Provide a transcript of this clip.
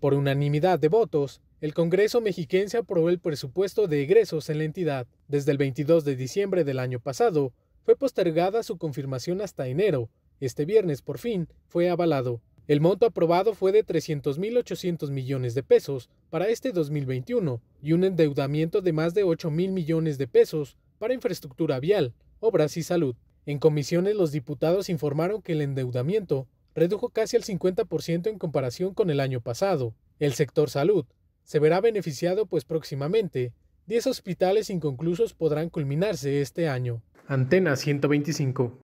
Por unanimidad de votos, el Congreso mexiquense aprobó el presupuesto de egresos en la entidad. Desde el 22 de diciembre del año pasado, fue postergada su confirmación hasta enero. Este viernes, por fin, fue avalado. El monto aprobado fue de 300.800 millones de pesos para este 2021 y un endeudamiento de más de 8.000 millones de pesos para infraestructura vial, obras y salud. En comisiones los diputados informaron que el endeudamiento redujo casi al 50% en comparación con el año pasado. El sector salud se verá beneficiado pues próximamente 10 hospitales inconclusos podrán culminarse este año. Antena 125.